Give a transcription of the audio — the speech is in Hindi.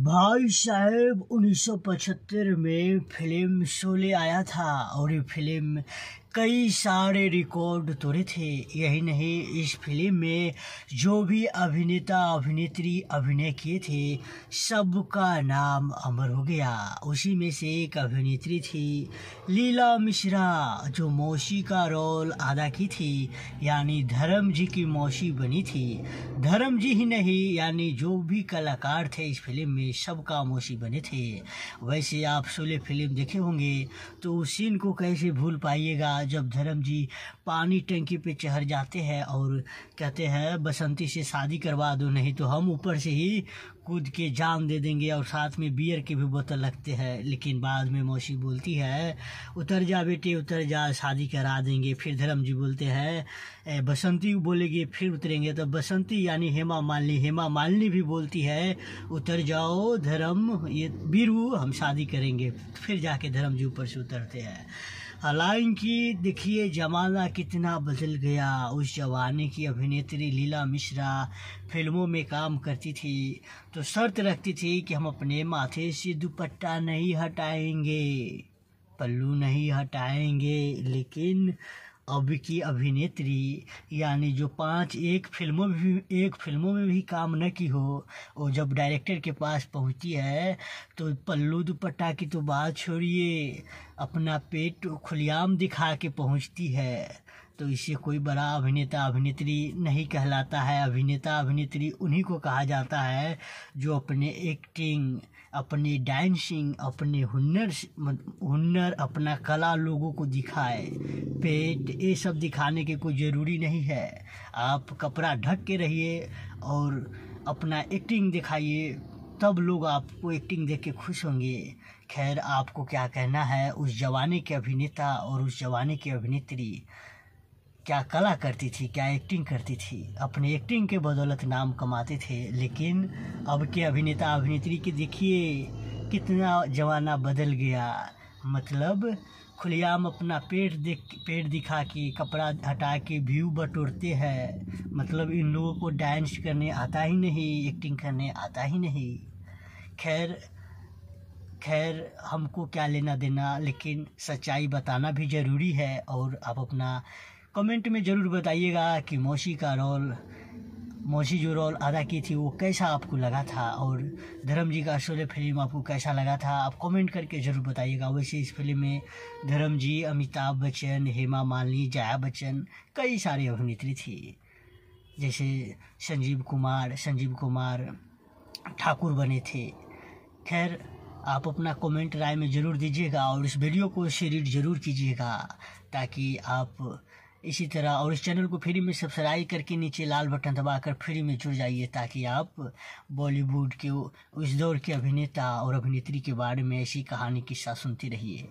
भाई साहब 1975 में फिल्म शोले आया था और ये फिल्म कई सारे रिकॉर्ड तोड़े थे यही नहीं इस फिल्म में जो भी अभिनेता अभिनेत्री अभिनय किए थे सबका नाम अमर हो गया उसी में से एक अभिनेत्री थी लीला मिश्रा जो मौसी का रोल अदा की थी यानी धर्म जी की मौसी बनी थी धर्म जी ही नहीं यानी जो भी कलाकार थे इस फिल्म में सबका मौसी बने थे वैसे आप सोले फिल्म देखे होंगे तो उस सीन को कैसे भूल पाइएगा जब धर्म जी पानी टंकी पे चढ़ जाते हैं और कहते हैं बसंती से शादी करवा दो नहीं तो हम ऊपर से ही कूद के जान दे देंगे और साथ में बियर के भी बोतल लगते हैं लेकिन बाद में मौसी बोलती है उतर जा बेटे उतर जा शादी करा देंगे फिर धर्म जी बोलते हैं बसंती बोलेगी फिर उतरेंगे तो बसंती यानी हेमा मालिनी हेमा मालिनी भी बोलती है उतर जाओ धर्म ये बीरू हम शादी करेंगे फिर जाके धर्म जी ऊपर से उतरते हैं हालांकि देखिए ज़माना कितना बदल गया उस जमाने की अभिनेत्री लीला मिश्रा फिल्मों में काम करती थी तो शर्त रखती थी कि हम अपने माथे से दुपट्टा नहीं हटाएंगे पल्लू नहीं हटाएंगे लेकिन अब की अभिनेत्री यानी जो पांच एक फिल्मों में भी एक फिल्मों में भी काम न की हो और जब डायरेक्टर के पास पहुंचती है तो पल्लू दुपट्टा की तो बात छोड़िए अपना पेट खुलियाम दिखा के पहुंचती है तो इसे कोई बड़ा अभिनेता अभिनेत्री नहीं कहलाता है अभिनेता अभिनेत्री उन्हीं को कहा जाता है जो अपने एक्टिंग अपने डांसिंग अपने हुनर हुनर अपना कला लोगों को दिखाए पेट ये सब दिखाने के कोई ज़रूरी नहीं है आप कपड़ा ढक के रहिए और अपना एक्टिंग दिखाइए तब लोग आपको एक्टिंग देख के खुश होंगे खैर आपको क्या कहना है उस जमाने के अभिनेता और उस जमाने की अभिनेत्री क्या कला करती थी क्या एक्टिंग करती थी अपने एक्टिंग के बदौलत नाम कमाते थे लेकिन अब के अभिनेता अभिनेत्री के देखिए कितना जमाना बदल गया मतलब खुलेआम अपना पेट देख पेट दिखा के कपड़ा हटा के व्यू बटोरते हैं मतलब इन लोगों को डांस करने आता ही नहीं एक्टिंग करने आता ही नहीं खैर खैर हमको क्या लेना देना लेकिन सच्चाई बताना भी ज़रूरी है और आप अपना कमेंट में ज़रूर बताइएगा कि मौसी का रोल मौसी जो रोल अदा की थी वो कैसा आपको लगा था और धर्म जी का शोले फिल्म आपको कैसा लगा था आप कमेंट करके ज़रूर बताइएगा वैसे इस फिल्म में धर्म जी अमिताभ बच्चन हेमा मालिनी जया बच्चन कई सारी अभिनेत्री थी जैसे संजीव कुमार संजीव कुमार ठाकुर बने थे खैर आप अपना कमेंट राय में ज़रूर दीजिएगा और इस वीडियो को शेयर ज़रूर कीजिएगा ताकि आप इसी तरह और इस चैनल को फ्री में सब्सक्राइब करके नीचे लाल बटन दबाकर फ्री में जुड़ जाइए ताकि आप बॉलीवुड के उस दौर के अभिनेता और अभिनेत्री के बारे में ऐसी कहानी किस्सा सुनती रहिए